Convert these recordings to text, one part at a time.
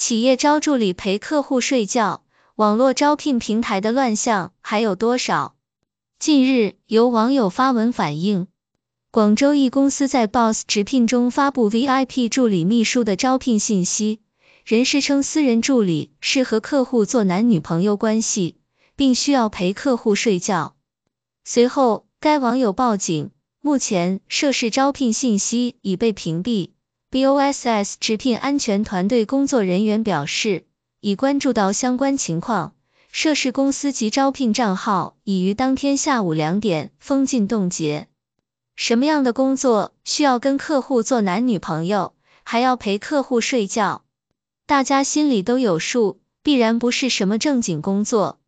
企业招助理陪客户睡觉，网络招聘平台的乱象还有多少？近日，有网友发文反映，广州一公司在 Boss 直聘中发布 VIP 助理秘书的招聘信息，人事称私人助理是和客户做男女朋友关系，并需要陪客户睡觉。随后，该网友报警，目前涉事招聘信息已被屏蔽。B O S S 直聘安全团队工作人员表示，已关注到相关情况，涉事公司及招聘账号已于当天下午两点封禁冻结。什么样的工作需要跟客户做男女朋友，还要陪客户睡觉？大家心里都有数，必然不是什么正经工作。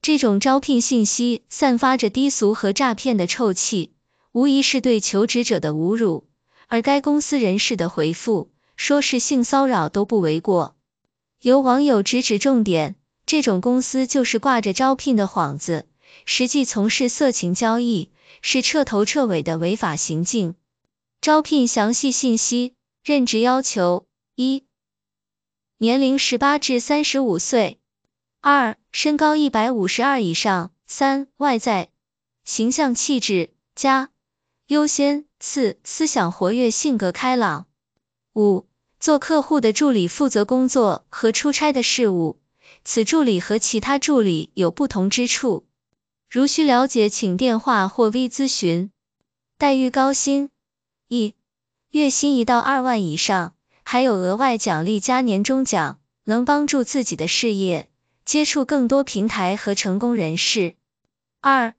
这种招聘信息散发着低俗和诈骗的臭气，无疑是对求职者的侮辱。而该公司人士的回复，说是性骚扰都不为过。有网友直指重点，这种公司就是挂着招聘的幌子，实际从事色情交易，是彻头彻尾的违法行径。招聘详细信息：任职要求一，年龄十八至三十五岁；二，身高一百五十二以上；三，外在形象气质加。优先四，思想活跃，性格开朗。五，做客户的助理，负责工作和出差的事务。此助理和其他助理有不同之处，如需了解，请电话或微咨询。待遇高薪，一，月薪一到二万以上，还有额外奖励加年终奖，能帮助自己的事业，接触更多平台和成功人士。二，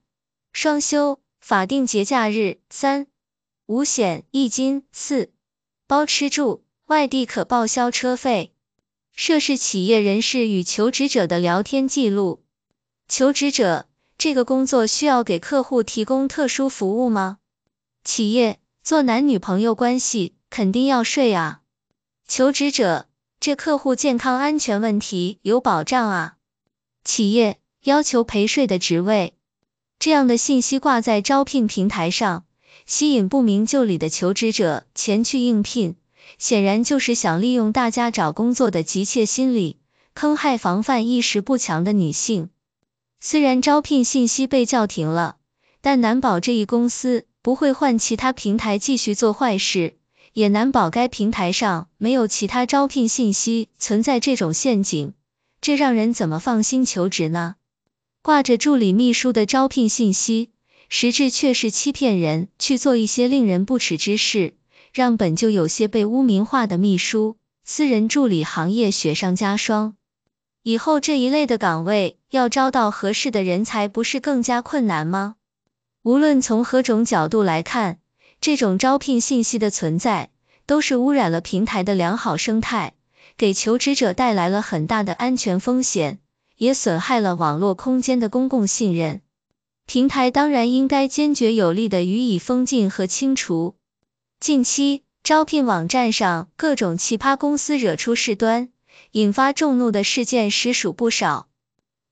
双休。法定节假日，三五险一金，四包吃住，外地可报销车费。涉事企业人士与求职者的聊天记录。求职者：这个工作需要给客户提供特殊服务吗？企业：做男女朋友关系肯定要睡啊。求职者：这客户健康安全问题有保障啊。企业：要求陪睡的职位。这样的信息挂在招聘平台上，吸引不明就里的求职者前去应聘，显然就是想利用大家找工作的急切心理，坑害防范意识不强的女性。虽然招聘信息被叫停了，但难保这一公司不会换其他平台继续做坏事，也难保该平台上没有其他招聘信息存在这种陷阱，这让人怎么放心求职呢？挂着助理秘书的招聘信息，实质却是欺骗人去做一些令人不齿之事，让本就有些被污名化的秘书、私人助理行业雪上加霜。以后这一类的岗位要招到合适的人才，不是更加困难吗？无论从何种角度来看，这种招聘信息的存在，都是污染了平台的良好生态，给求职者带来了很大的安全风险。也损害了网络空间的公共信任，平台当然应该坚决有力的予以封禁和清除。近期，招聘网站上各种奇葩公司惹出事端，引发众怒的事件实属不少，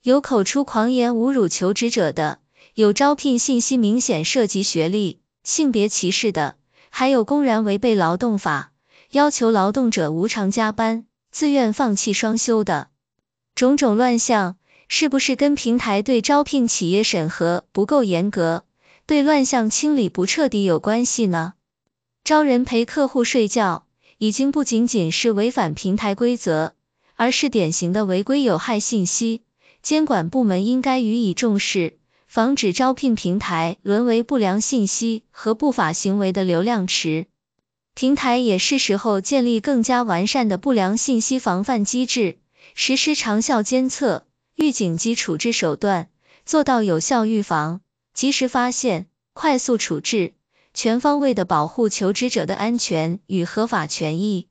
有口出狂言侮辱求职者的，有招聘信息明显涉及学历、性别歧视的，还有公然违背劳动法，要求劳动者无偿加班、自愿放弃双休的。种种乱象，是不是跟平台对招聘企业审核不够严格、对乱象清理不彻底有关系呢？招人陪客户睡觉，已经不仅仅是违反平台规则，而是典型的违规有害信息。监管部门应该予以重视，防止招聘平台沦为不良信息和不法行为的流量池。平台也是时候建立更加完善的不良信息防范机制。实施长效监测、预警及处置手段，做到有效预防、及时发现、快速处置，全方位的保护求职者的安全与合法权益。